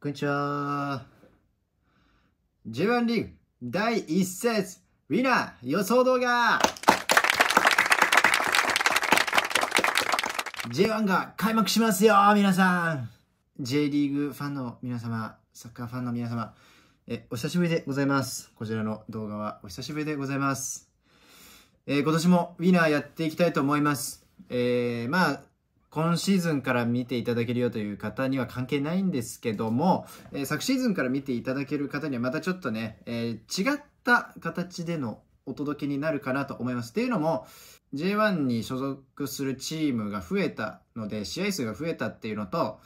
こんにちは。J1 リーグ第一節ウィナー予想動画 J1 が開幕しますよ皆さん J リーグファンの皆様、サッカーファンの皆様、えお久しぶりでございます。こちらの動画はお久しぶりでございます。えー、今年もウィナーやっていきたいと思います。えー、まあ、今シーズンから見ていただけるよという方には関係ないんですけども、えー、昨シーズンから見ていただける方にはまたちょっとね、えー、違った形でのお届けになるかなと思います。とていうのも J1 に所属するチームが増えたので試合数が増えたっていうのと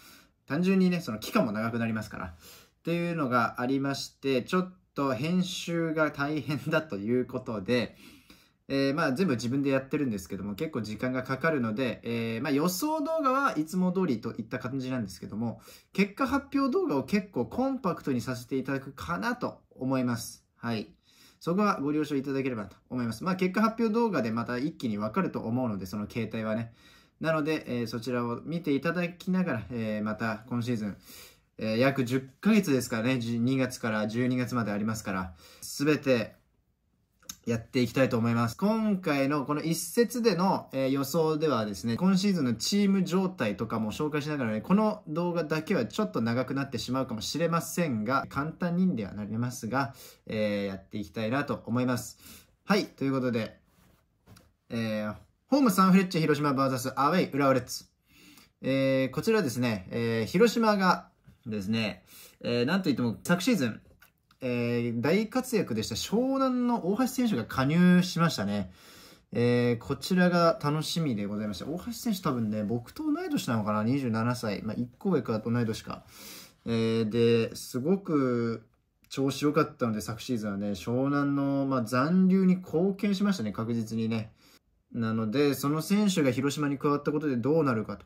単純にねその期間も長くなりますからっていうのがありましてちょっと編集が大変だということでえー、まあ全部自分でやってるんですけども結構時間がかかるので、えー、まあ予想動画はいつも通りといった感じなんですけども結果発表動画を結構コンパクトにさせていただくかなと思います。はい。そこはご了承いただければと思います。まあ結果発表動画でまた一気にわかると思うのでその携帯はね。なので、えー、そちらを見ていただきながら、えまた今シーズンえ約10ヶ月ですからね、2月から12月までありますから、全てやっていきたいと思います。今回のこの一節での、えー、予想ではですね、今シーズンのチーム状態とかも紹介しながらね、この動画だけはちょっと長くなってしまうかもしれませんが、簡単にではなりますが、えー、やっていきたいなと思います。はい、ということで、えー、ホームサンフレッチェ広島 VS アウェイ浦和レッズ。えー、こちらですね、えー、広島がですね、えー、なんといっても昨シーズン、えー、大活躍でした湘南の大橋選手が加入しましたね。えー、こちらが楽しみでございました。大橋選手多分ね、僕と同い年なのかな ?27 歳。まあ、1個上か同い年か。えー、で、すごく調子良かったので、昨シーズンはね、湘南の、まあ、残留に貢献しましたね、確実にね。なので、その選手が広島に加わったことでどうなるかと。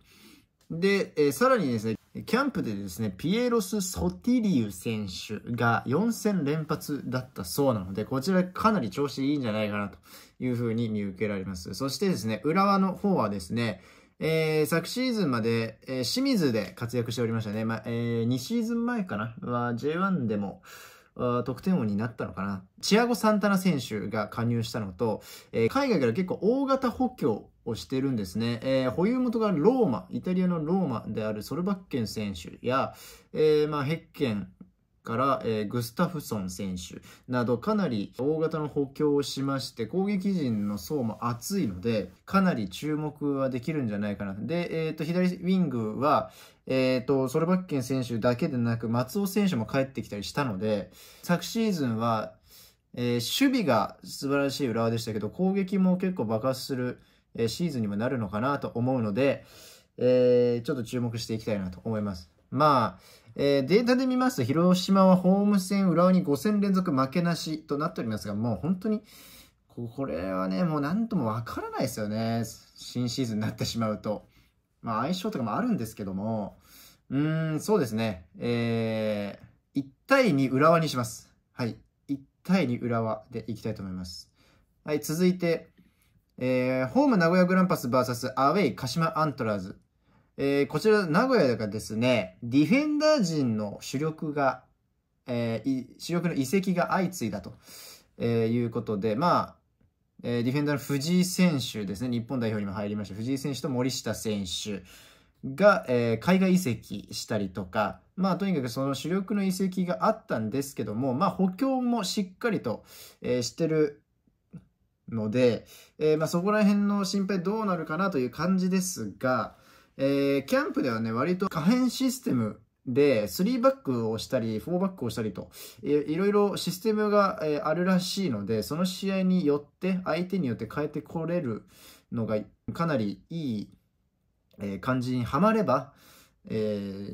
で、えー、さらにですね、キャンプでですね、ピエロス・ソティリウ選手が4戦連発だったそうなので、こちらかなり調子いいんじゃないかなというふうに見受けられます。そしてですね、浦和の方はですね、えー、昨シーズンまで、えー、清水で活躍しておりましたね。まあ、えー、2シーズン前かなは J1 でも、得点王になったのかな。チアゴ・サンタナ選手が加入したのと、えー、海外から結構大型補強をしてるんですね。えー、保有元がローマ、イタリアのローマであるソルバッケン選手や、えー、まあ、ヘッケン、から、えー、グスタフソン選手などかなり大型の補強をしまして攻撃陣の層も厚いのでかなり注目はできるんじゃないかなで、えーと、左ウィングは、えーと、とソルバッケン選手だけでなく松尾選手も帰ってきたりしたので昨シーズンは、えー、守備が素晴らしい浦和でしたけど攻撃も結構爆発する、えー、シーズンにもなるのかなと思うので、えー、ちょっと注目していきたいなと思います。まあえー、データで見ますと、広島はホーム戦、浦和に5戦連続負けなしとなっておりますが、もう本当に、これはね、もう何ともわからないですよね。新シーズンになってしまうと。まあ相性とかもあるんですけども、うーん、そうですね。えー、1対2浦和にします。はい。1対2浦和でいきたいと思います。はい、続いて、えー、ホーム名古屋グランパス VS アウェイ鹿島アントラーズ。えー、こちら名古屋がですね、ディフェンダー陣の主力が、えー、主力の移籍が相次いだと、えー、いうことで、まあ、えー、ディフェンダーの藤井選手ですね、日本代表にも入りました藤井選手と森下選手が、えー、海外移籍したりとか、まあ、とにかくその主力の移籍があったんですけども、まあ、補強もしっかりと、えー、してるので、えーまあ、そこら辺の心配どうなるかなという感じですが、えー、キャンプではね、割と可変システムで、3バックをしたり、4バックをしたりと、いろいろシステムが、えあるらしいので、その試合によって、相手によって変えてこれるのが、かなりいい、え感じにはまれば、え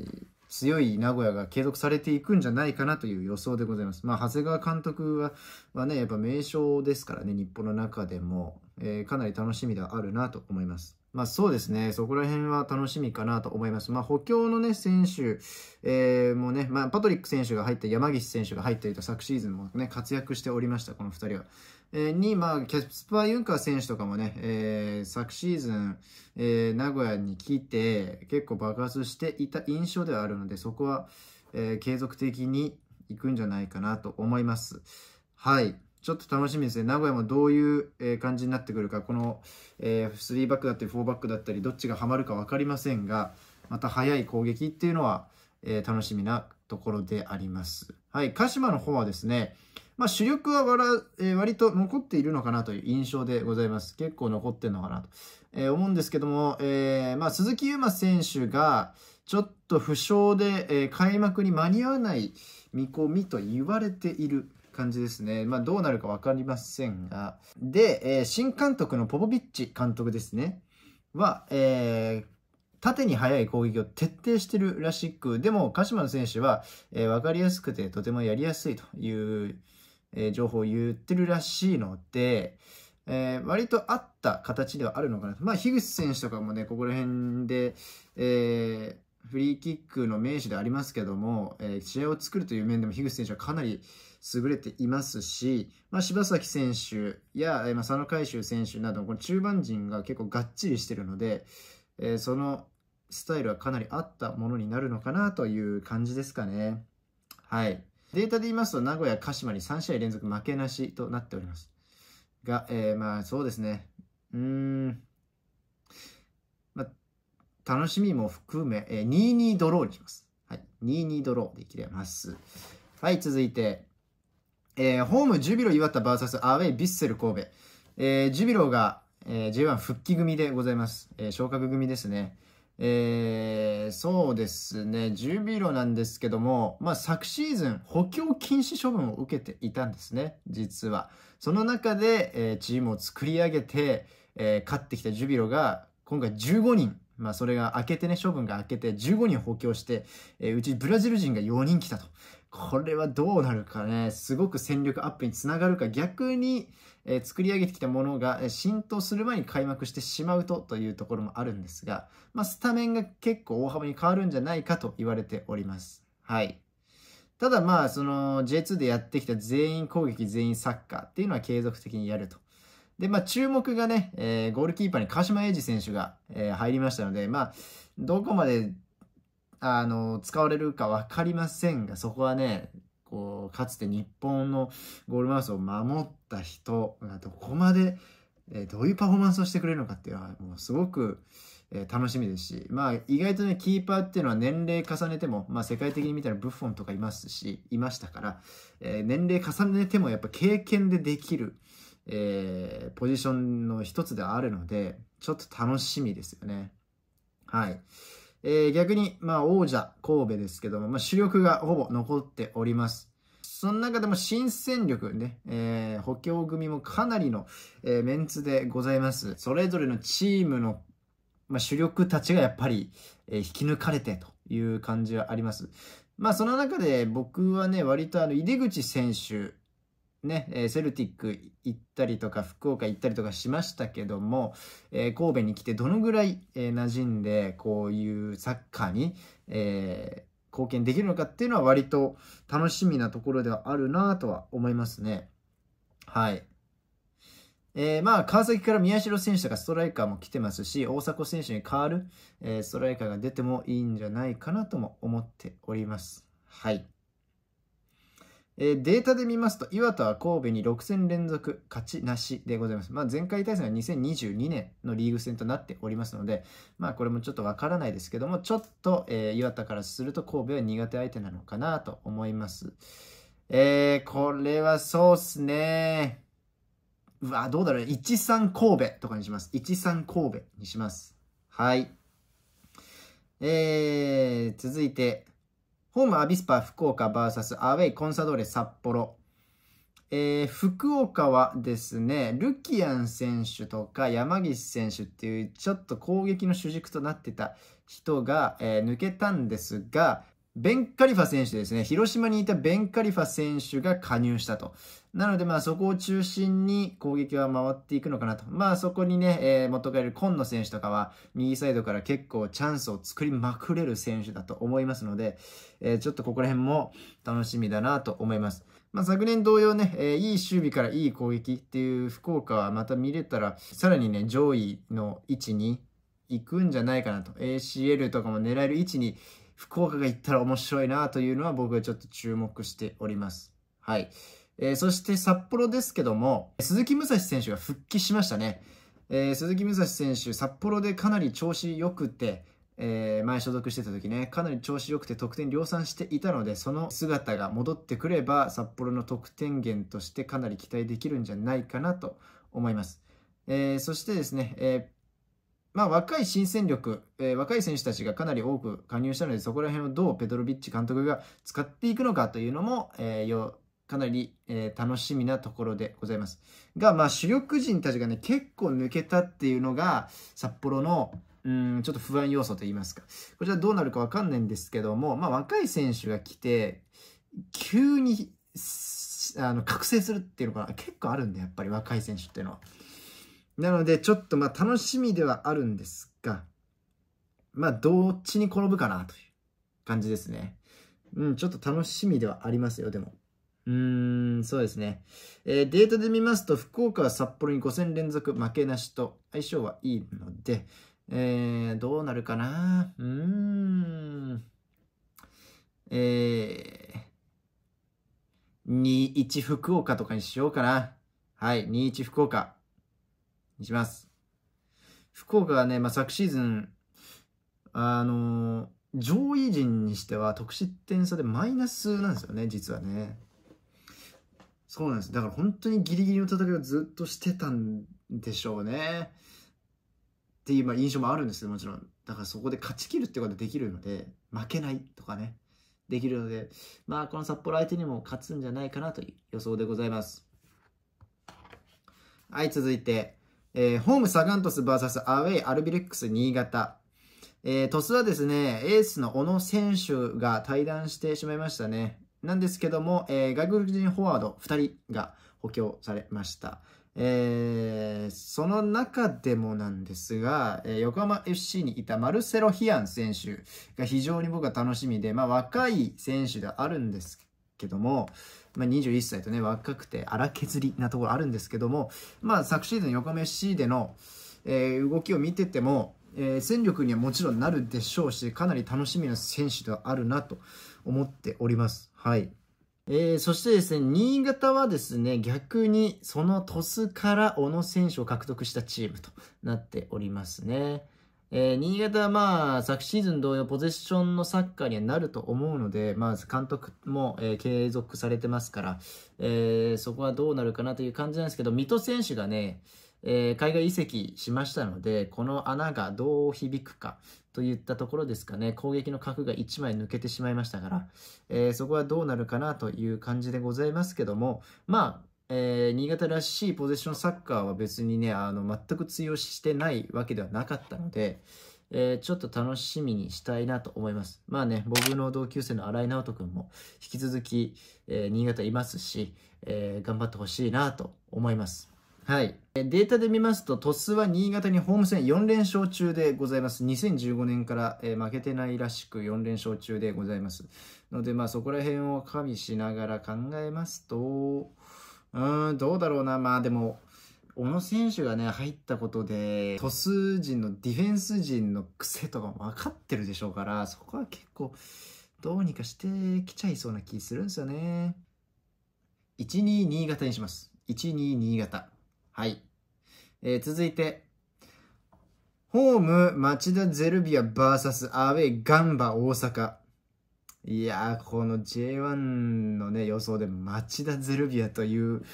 ー、強い名古屋が継続されていくんじゃないかなという予想でございます。まあ、長谷川監督ははね、やっぱ名将ですからね、日本の中でも、えー、かなり楽しみではあるなと思います。まあそうですね、そこら辺は楽しみかなと思います。まあ補強のね、選手、えー、もね、まあ、パトリック選手が入って、山岸選手が入っていた昨シーズンもね、活躍しておりました、この2人は。えー、に、まあ、キャスパー・ユンカー選手とかもね、えー、昨シーズン、えー、名古屋に来て、結構爆発していた印象ではあるので、そこは、えー、継続的に行くんじゃないかなと思います。はい。ちょっと楽しみですね。名古屋もどういう感じになってくるか、この3バックだったり4バックだったり、どっちがハマるか分かりませんが、また速い攻撃っていうのは楽しみなところであります。はい、鹿島の方はですね、まあ、主力は割と残っているのかなという印象でございます。結構残ってるのかなと、え思うんですけども、えー、まあ、鈴木優馬選手がちょっと負傷で、え開幕に間に合わない見込みと言われている感じですね。まあ、どうなるか分かりませんが。で、えー、新監督のポポビッチ監督ですね。は、えー、縦に速い攻撃を徹底してるらしく、でも鹿島の選手は、えー、分かりやすくてとてもやりやすいという、えー、情報を言ってるらしいので、えー、割と合った形ではあるのかなと。まあ、樋口選手とかもね、ここら辺で、えフリーキックの名手でありますけども、えー、試合を作るという面でも樋口選手はかなり優れていますし、まあ、柴崎選手や、えー、まあ、佐野海舟選手などこの中盤陣が結構がっちりしてるので、えー、そのスタイルはかなり合ったものになるのかなという感じですかね。はい、データで言いますと名古屋、鹿島に3試合連続負けなしとなっております。が、えー、まあそうですね。うーん。楽しみも含め、えー、22ドローにします。はい。22ドローで切れます。はい、続いて、えー、ホームジュビロ岩田 VS アウェイヴィッセル神戸。えー、ジュビロが、えー、J1 復帰組でございます。えー、昇格組ですね。えー、そうですね、ジュビロなんですけども、まあ、昨シーズン、補強禁止処分を受けていたんですね、実は。その中で、えー、チームを作り上げて、えー、勝ってきたジュビロが、今回15人まあ、それが明けてね、処分が明けて15人補強して、えー、うちブラジル人が4人来たと。これはどうなるかね、すごく戦力アップにつながるか、逆に、えー、作り上げてきたものが浸透する前に開幕してしまうとというところもあるんですが、まあ、スタメンが結構大幅に変わるんじゃないかと言われております。はい。ただまあ、その J2 でやってきた全員攻撃全員サッカーっていうのは継続的にやると。で、まあ、注目がね、えー、ゴールキーパーに鹿島英二選手が、えー、入りましたので、まあ、どこまで、あの、使われるか分かりませんが、そこはね、こう、かつて日本のゴールマウスを守った人がどこまで、えー、どういうパフォーマンスをしてくれるのかっていうのは、もうすごく、え楽しみですし、まあ、意外とね、キーパーっていうのは年齢重ねても、まあ、世界的に見たらブッフォンとかいますし、いましたから、えー、年齢重ねてもやっぱ経験でできる、えー、ポジションの一つであるので、ちょっと楽しみですよね。はい。えー、逆に、まあ、王者、神戸ですけども、まあ、主力がほぼ残っております。その中でも新戦力ね、えー、補強組もかなりの、えー、メンツでございます。それぞれのチームの、まあ、主力たちがやっぱり、えー、引き抜かれてという感じはあります。まあ、その中で僕はね、割とあの、井出口選手ね、えセルティック行ったりとか福岡行ったりとかしましたけども、えー、神戸に来てどのぐらい、えー、馴染んでこういうサッカーに、えー、貢献できるのかっていうのは割と楽しみなところではあるなとは思いますね。はい。えー、まあ、川崎から宮代選手とかストライカーも来てますし、大迫選手に代わる、えー、ストライカーが出てもいいんじゃないかなとも思っております。はい。えー、データで見ますと、岩田は神戸に6戦連続勝ちなしでございます。まあ、前回対戦は2022年のリーグ戦となっておりますので、まあ、これもちょっとわからないですけども、ちょっと、えー、岩田からすると神戸は苦手相手なのかなと思います。えー、これはそうっすね。うわ、どうだろう。13神戸とかにします。13神戸にします。はい。えー、続いて、ホームアビスパ福岡 VS アウェイコンサドーレ札幌。えー、福岡はですね、ルキアン選手とか山岸選手っていうちょっと攻撃の主軸となってた人が、えー、抜けたんですが、ベンカリファ選手ですね、広島にいたベンカリファ選手が加入したと。なので、まあそこを中心に攻撃は回っていくのかなと。まあそこにね、えー、元がいる今野選手とかは、右サイドから結構チャンスを作りまくれる選手だと思いますので、えー、ちょっとここら辺も楽しみだなと思います。まあ、昨年同様ね、えー、いい守備からいい攻撃っていう福岡はまた見れたら、さらにね、上位の位置に行くんじゃないかなと。ACL とかも狙える位置に福岡が行ったら面白いなというのは僕はちょっと注目しております。はい。えー、そして札幌ですけども、鈴木武蔵選手が復帰しましたね。えー、鈴木武蔵選手、札幌でかなり調子良くて、えー、前所属してた時ね、かなり調子良くて得点量産していたので、その姿が戻ってくれば、札幌の得点源としてかなり期待できるんじゃないかなと思います。えー、そしてですね、えまあ、若い新戦力、えー、若い選手たちがかなり多く加入したので、そこら辺をどうペトロビッチ監督が使っていくのかというのも、えー、かなり、えー、楽しみなところでございます。が、まあ、主力陣たちがね、結構抜けたっていうのが、札幌の、うん、ちょっと不安要素といいますか。こちらどうなるかわかんないんですけども、まあ、若い選手が来て、急に、あの覚醒するっていうのが結構あるんで、やっぱり若い選手っていうのは。なので、ちょっとまあ楽しみではあるんですが、まあどっちに転ぶかなという感じですね。うん、ちょっと楽しみではありますよ、でも。うーん、そうですね。えー、データで見ますと、福岡は札幌に5戦連続負けなしと相性はいいので、えー、どうなるかなうーん。えー、2-1福岡とかにしようかな。はい、2-1福岡。にします。福岡はね、まあ、昨シーズン、あのー、上位陣にしては得失点差でマイナスなんですよね、実はね。そうなんです。だから本当にギリギリの戦いをずっとしてたんでしょうね。っていう印象もあるんですけど、もちろん。だからそこで勝ち切るってことができるので、負けないとかね、できるので、まあこの札幌相手にも勝つんじゃないかなという予想でございます。はい、続いて、えー、ホームサガントス VS アウェイアルビレックス新潟。えー、鳥はですね、エースの小野選手が退団してしまいましたね。なんですけども、えー、外国人フォワード2人が補強されました。えー、その中でもなんですが、えー、横浜 FC にいたマルセロ・ヒアン選手が非常に僕は楽しみで、まあ、若い選手ではあるんですけども、まあ、21歳とね、若くて荒削りなところあるんですけども、まあ、昨シーズン横目 C での、えー、動きを見てても、えー、戦力にはもちろんなるでしょうし、かなり楽しみな選手ではあるなと思っております。はい。えー、そしてですね、新潟はですね、逆にその鳥栖から小野選手を獲得したチームとなっておりますね。えー、新潟はまあ、昨シーズン同様、ポゼッションのサッカーにはなると思うので、まず監督も、えー、継続されてますから、えー、そこはどうなるかなという感じなんですけど、水戸選手がね、え海外移籍しましたので、この穴がどう響くかといったところですかね、攻撃の角が1枚抜けてしまいましたから、えそこはどうなるかなという感じでございますけども、まあ、えー、新潟らしいポゼッションサッカーは別にね、あの、全く通用してないわけではなかったので、えー、ちょっと楽しみにしたいなと思います。まあね、僕の同級生の新井直人君も引き続き、えー、新潟いますし、えー、頑張ってほしいなと思います。はい。データで見ますと、鳥栖は新潟にホーム戦4連勝中でございます。2015年から、え負けてないらしく4連勝中でございます。ので、まあそこら辺を加味しながら考えますと、うーん、どうだろうな。まあでも、小野選手がね、入ったことで、トス人のディフェンス陣の癖とかも分かってるでしょうから、そこは結構、どうにかしてきちゃいそうな気するんですよね。12新潟にします。12新潟。はい。えー、続いて、ホーム町田ゼルビア VS アウェイガンバ大阪。いやー、この J1 のね、予想で町田ゼルビアという、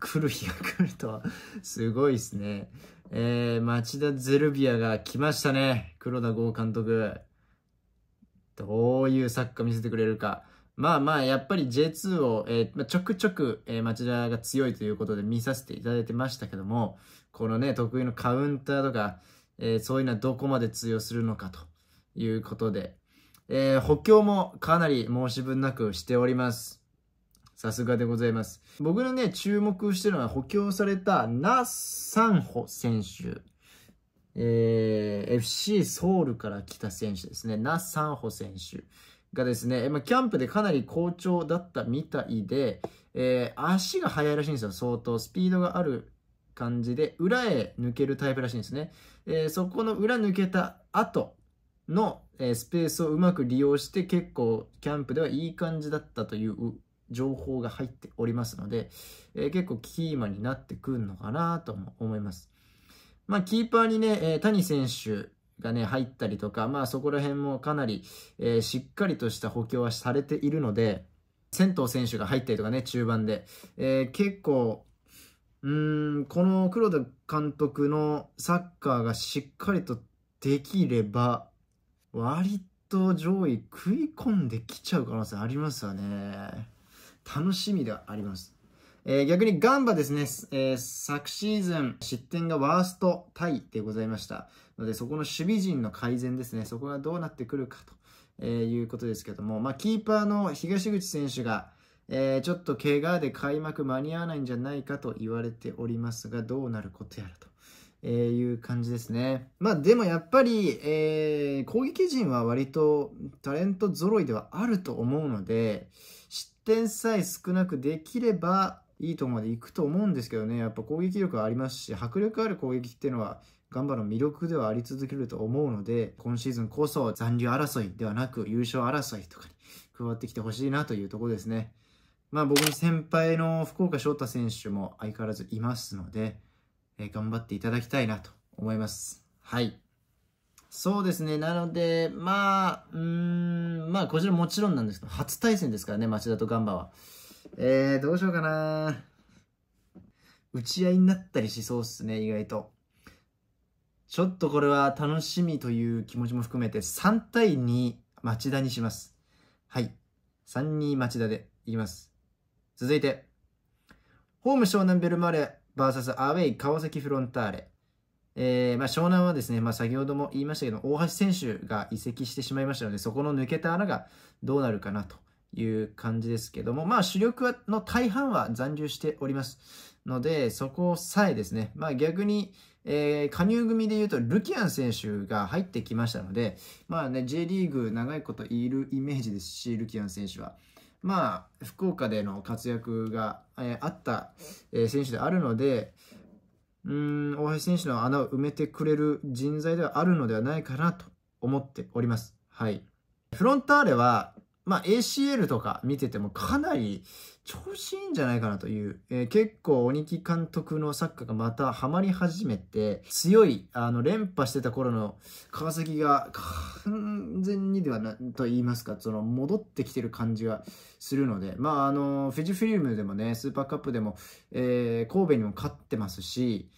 来る日が来るとは、すごいですね。えー、町田ゼルビアが来ましたね。黒田剛監督。どういうサッカー見せてくれるか。まあまあ、やっぱり J2 を、えー、ちょくちょく、え町田が強いということで見させていただいてましたけども、このね、得意のカウンターとか、えー、そういうのはどこまで通用するのかということで、えー、補強もかなり申し分なくしております。さすがでございます。僕のね、注目してるのは補強されたナ・サンホ選手。えー、FC ソウルから来た選手ですね。ナ・サンホ選手がですね、まキャンプでかなり好調だったみたいで、えー、足が速いらしいんですよ、相当。スピードがある感じで、裏へ抜けるタイプらしいんですね。えー、そこの裏抜けた後のえスペースをうまく利用して結構キャンプではいい感じだったという情報が入っておりますので、え結構キーマンになってくるのかなとも思います。まあ、キーパーにね、え谷選手がね、入ったりとか、まあそこら辺もかなり、えー、しっかりとした補強はされているので、仙湯選手が入ったりとかね、中盤で。えー、結構、うん、この黒田監督のサッカーがしっかりとできれば、割と上位食い込んできちゃう可能性ありますよね。楽しみではあります。えー、逆にガンバですね、えー、昨シーズン失点がワーストタイでございました。ので、そこの守備陣の改善ですね、そこがどうなってくるかと、えー、いうことですけども、まあ、キーパーの東口選手が、えー、ちょっと怪我で開幕間に合わないんじゃないかと言われておりますが、どうなることやらと。えー、いう感じですね。まあでもやっぱり、えー、攻撃陣は割とタレント揃いではあると思うので、失点さえ少なくできればいいとこまでいくと思うんですけどね、やっぱ攻撃力はありますし、迫力ある攻撃っていうのは、ガンバの魅力ではあり続けると思うので、今シーズンこそ残留争いではなく優勝争いとかに加わってきてほしいなというところですね。まあ僕の先輩の福岡翔太選手も相変わらずいますので、え頑張っていただきたいなと思います。はい。そうですね。なので、まあ、うん、まあ、こちらもちろんなんですけど、初対戦ですからね、町田とガンバは。えー、どうしようかな。打ち合いになったりしそうっすね、意外と。ちょっとこれは楽しみという気持ちも含めて、3対2町田にします。はい。3-2町田でいきます。続いて、ホーム湘南ベルマーレ VS アウェイ川崎フロンターレ。えー、まあ、湘南はですね、まあ、先ほども言いましたけど、大橋選手が移籍してしまいましたので、そこの抜けた穴がどうなるかなという感じですけども、まあ、主力の大半は残留しておりますので、そこさえですね、まあ、逆に、えー、加入組でいうと、ルキアン選手が入ってきましたので、まあね、J リーグ長いこといるイメージですし、ルキアン選手は。まあ、福岡での活躍が、えあった、え選手であるので、うん、大橋選手の穴を埋めてくれる人材ではあるのではないかなと思っております。はい。フロンターレは、まあ、ACL とか見ててもかなり、調子いいんじゃないかなという、えー、結構鬼木監督のサッカーがまたハマり始めて、強い、あの、連覇してた頃の川崎が完全にではな、と言いますか、その、戻ってきてる感じがするので、まあ、あの、フィジフィルムでもね、スーパーカップでも、えー、神戸にも勝ってますし、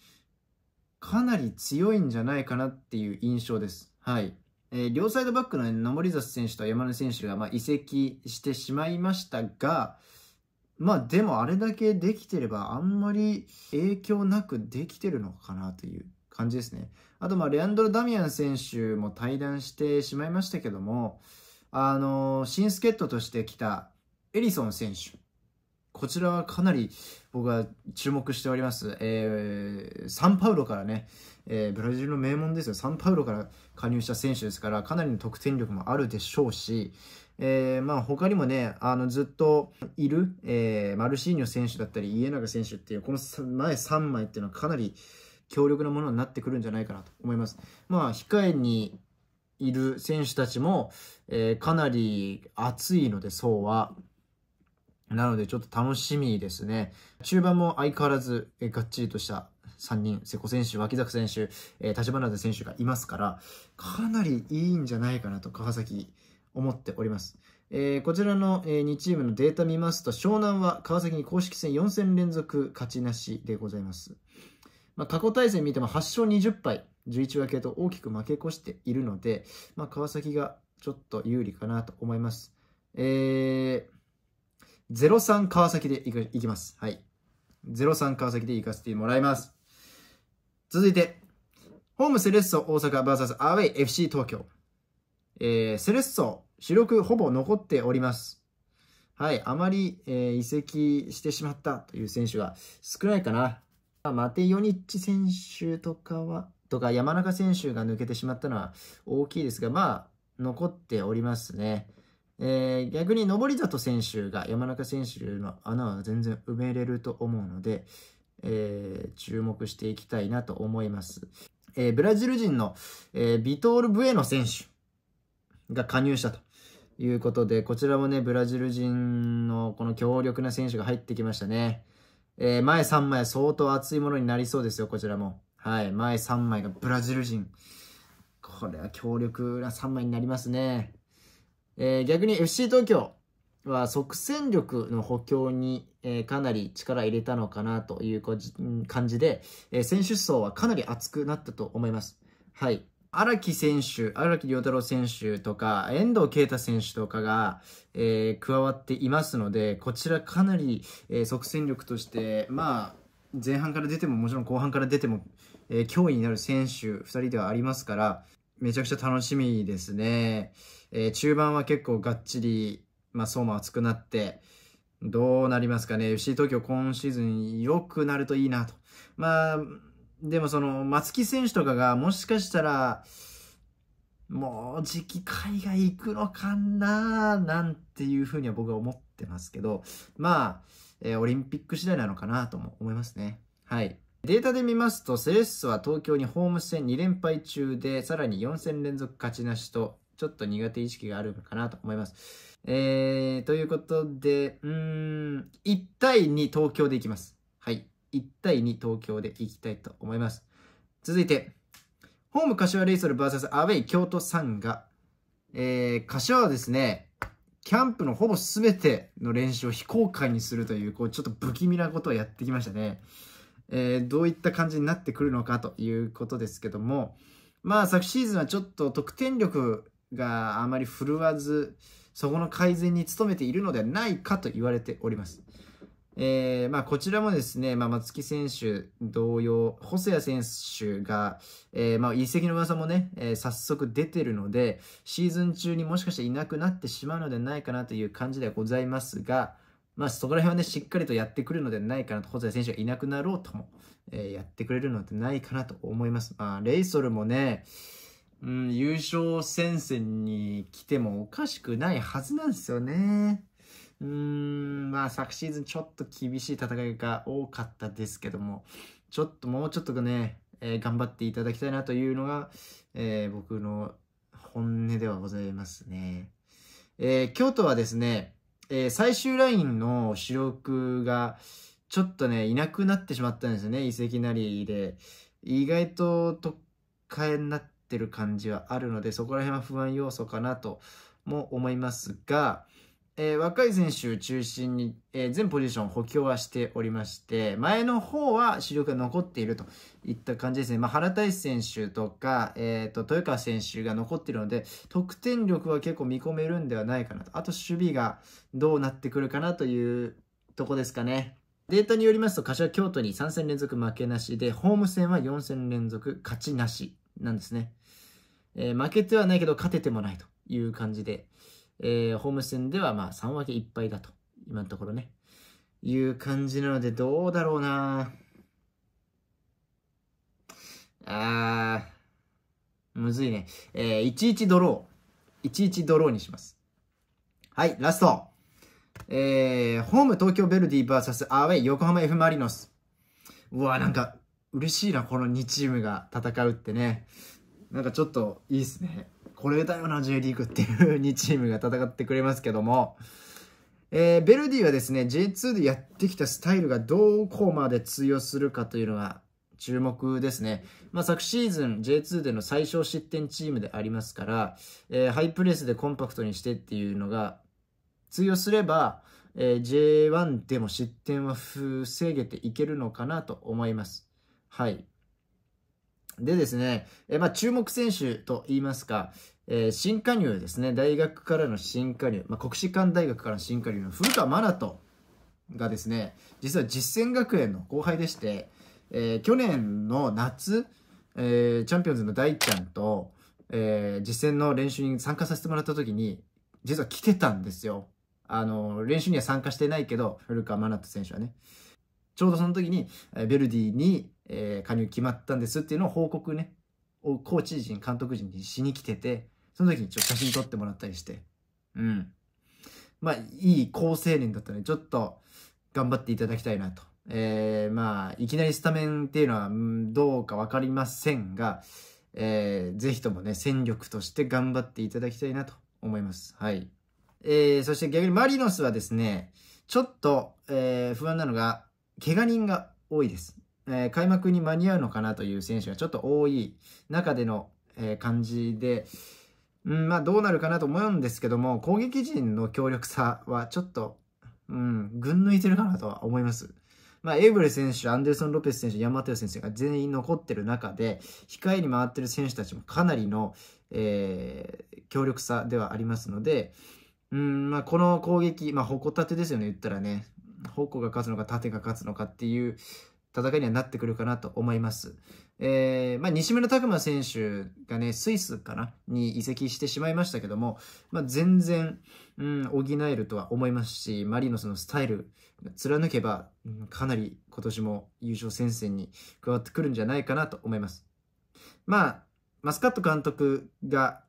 かなり強いんじゃないかなっていう印象です。はい。えー、両サイドバックの、ね、森里選手と山根選手が、ま移籍してしまいましたが、まあでもあれだけできてればあんまり影響なくできてるのかなという感じですね。あとまあレアンドロ・ダミアン選手も退団してしまいましたけども、あの、新助っ人として来たエリソン選手。こちらはかなり僕は注目しております。えー、サンパウロからね、えー、ブラジルの名門ですよ、サンパウロから加入した選手ですから、かなりの得点力もあるでしょうし、えー、まあ他にもね、あのずっといる、えー、マルシーニョ選手だったり、家永選手っていう、この前3枚っていうのはかなり強力なものになってくるんじゃないかなと思います。まあ、控えにいる選手たちも、えー、かなり熱いので、そうは。なので、ちょっと楽しみですね。中盤も相変わらず、えー、がっちりとした3人、瀬古選手、脇坂選手、えー、立花選手がいますから、かなりいいんじゃないかなと、川崎、思っております。えー、こちらの、えー、2チームのデータ見ますと、湘南は川崎に公式戦4戦連続勝ちなしでございます。まあ、過去対戦見ても8勝20敗、11分けと大きく負け越しているので、まあ、川崎がちょっと有利かなと思います。えー、03川崎でいきます。はい。03川崎で行かせてもらいます。続いて、ホームセレッソ大阪 VS アウェイ FC 東京。えー、セレッソ、主力ほぼ残っております。はい、あまり、えー、移籍してしまったという選手が少ないかな。まマテヨニッチ選手とかは、とか山中選手が抜けてしまったのは大きいですが、まあ、残っておりますね。えー、逆に上里選手が山中選手の穴は全然埋めれると思うので、えー、注目していきたいなと思います。えー、ブラジル人の、えビトール・ブエノ選手が加入したということで、こちらもね、ブラジル人のこの強力な選手が入ってきましたね。え前3枚相当熱いものになりそうですよ、こちらも。はい、前3枚がブラジル人。これは強力な3枚になりますね。えー、逆に FC 東京は即戦力の補強に、えー、かなり力入れたのかなという感じで、えー、選手層はかなり厚くなったと思います。はい。荒木選手、荒木亮太郎選手とか、遠藤啓太選手とかが、えー、加わっていますので、こちらかなり、えー、即戦力として、まあ、前半から出ても、もちろん後半から出ても、えー、脅威になる選手2人ではありますから、めちゃくちゃ楽しみですね。えー、中盤は結構がっちり、まあ、相馬熱くなって、どうなりますかね。FC 東京今シーズン良くなるといいなと。まあ、でもその、松木選手とかがもしかしたら、もう時期海外行くのかななんていうふうには僕は思ってますけど、まあ、えー、オリンピック次第なのかなとも思いますね。はい。データで見ますと、セレッソは東京にホーム戦2連敗中で、さらに4戦連続勝ちなしと、ちょっと苦手意識があるのかなと思います。えー、ということで、うん、1対2東京でいきます。はい。1対2東京でいきたいと思います。続いて、ホーム柏レイソル VS アウェイ京都サンガ。えー、柏はですね、キャンプのほぼ全ての練習を非公開にするという、こう、ちょっと不気味なことをやってきましたね。えー、どういった感じになってくるのかということですけども、まあ昨シーズンはちょっと得点力があまり振るわず、そこの改善に努めているのではないかと言われております。えー、まあ、こちらもですね、まあ、松木選手同様、細谷選手が、えー、まあ、移籍の噂もね、えー、早速出てるので、シーズン中にもしかしていなくなってしまうのではないかなという感じではございますが、まあ、そこら辺はね、しっかりとやってくるのではないかなと、細谷選手がいなくなろうとも、えやってくれるのではないかなと思います。まあ、レイソルもね、うん、優勝戦線に来てもおかしくないはずなんですよね。うん、まあ昨シーズンちょっと厳しい戦いが多かったですけども、ちょっともうちょっとね、えー、頑張っていただきたいなというのが、えー、僕の本音ではございますね。えー、京都はですね、え最終ラインの主力がちょっとね、いなくなってしまったんですよね、移籍なりで。意外と特化になってってる感じはあるので、そこら辺は不安要素かなとも思いますが、えー、若い選手中心に、えー、全ポジション補強はしておりまして、前の方は主力が残っているといった感じですね。まあ、原大選手とか、えーと、豊川選手が残っているので、得点力は結構見込めるんではないかなと。あと守備がどうなってくるかなというとこですかね。データによりますと、柏京都に3戦連続負けなしで、ホーム戦は4戦連続勝ちなしなんですね。えー、負けてはないけど勝ててもないという感じで、えー、ホーム戦ではまあ3分けいっぱいだと、今のところね。いう感じなので、どうだろうなあー、むずいね。えー、11ドロー。11ドローにします。はい、ラスト。えー、ホーム東京ヴェルディ VS アウェイ横浜 F マリノス。うわ、なんか、嬉しいな、この2チームが戦うってね。なんかちょっといいっすね。これだよな、J リーグっていう2チームが戦ってくれますけども。えー、ベルディはですね、J2 でやってきたスタイルがどこまで通用するかというのが注目ですね。まあ、昨シーズン J2 での最小失点チームでありますから、えー、ハイプレスでコンパクトにしてっていうのが通用すれば、えー、J1 でも失点は防げていけるのかなと思います。はい。でですね、えまあ、注目選手といいますか、えー、新加入ですね、大学からの新加入、まあ、国士舘大学からの新加入の古川真人がですね、実は実践学園の後輩でして、えー、去年の夏、えー、チャンピオンズの大ちゃんと、え実践の練習に参加させてもらった時に、実は来てたんですよ。あの、練習には参加してないけど、古川真人選手はね。ちょうどその時に、ベルディにえー、加入決まったんですっていうのを報告ね、をコーチ陣、監督陣にしに来てて、その時にちょっと写真撮ってもらったりして、うん。まあ、いい好青年だったので、ちょっと頑張っていただきたいなと。えー、まあ、いきなりスタメンっていうのは、どうか分かりませんが、えー、ぜひともね、戦力として頑張っていただきたいなと思います。はい。えー、そして逆にマリノスはですね、ちょっと、えー、不安なのが、怪我人が多いです。えー、開幕に間に合うのかなという選手がちょっと多い中での、えー、感じで、うん、まあどうなるかなと思うんですけども、攻撃陣の強力さはちょっと、うん、群抜いてるかなとは思います。まあ、エイブル選手、アンデルソン・ロペス選手、ヤマテオ選手が全員残ってる中で、控えに回ってる選手たちもかなりの、えー、強力さではありますので、うんまあ、この攻撃、まあ、矛盾ですよね、言ったらね。矛が勝つのか、盾が勝つのかっていう戦いにはなってくるかなと思います。えー、まあ、西村拓磨選手がね、スイスかなに移籍してしまいましたけども、まあ、全然、うん、補えるとは思いますし、マリノスのスタイル、貫けば、うん、かなり今年も優勝戦線に加わってくるんじゃないかなと思います。まあ、マスカット監督が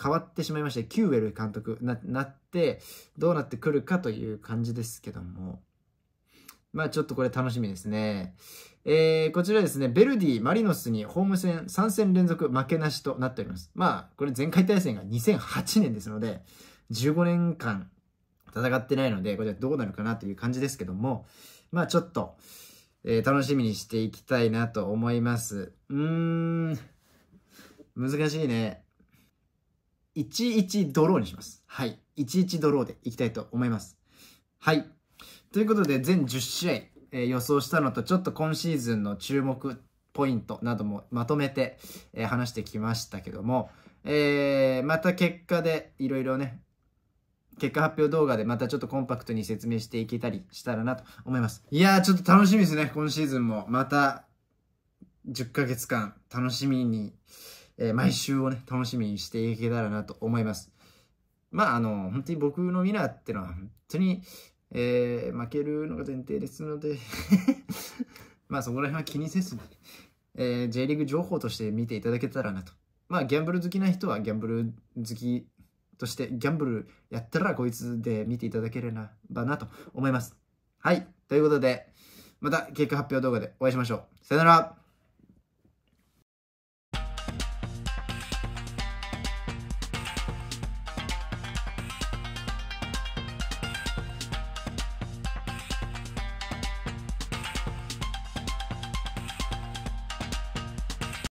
変わってしまいまして、キューウェル監督になって、どうなってくるかという感じですけども、まあちょっとこれ楽しみですね。えー、こちらですね、ベルディ、マリノスにホーム戦3戦連続負けなしとなっております。まあ、これ前回対戦が2008年ですので、15年間戦ってないので、これどうなるかなという感じですけども、まあちょっと、えー、楽しみにしていきたいなと思います。うーん、難しいね。11ドローにします。はい。11ドローでいきたいと思います。はい。ということで、全10試合、えー、予想したのと、ちょっと今シーズンの注目ポイントなどもまとめて、えー、話してきましたけども、えー、また結果でいろいろね、結果発表動画でまたちょっとコンパクトに説明していけたりしたらなと思います。いやー、ちょっと楽しみですね。今シーズンもまた10ヶ月間楽しみに、えー、毎週をね、楽しみにしていけたらなと思います。まあ、あの、本当に僕のミラーってのは本当にえー、負けるのが前提ですので まあそこら辺は気にせずに、えー、J リーグ情報として見ていただけたらなと。まあギャンブル好きな人はギャンブル好きとして、ギャンブルやったらこいつで見ていただければなと思います。はい。ということで、また結果発表動画でお会いしましょう。さよなら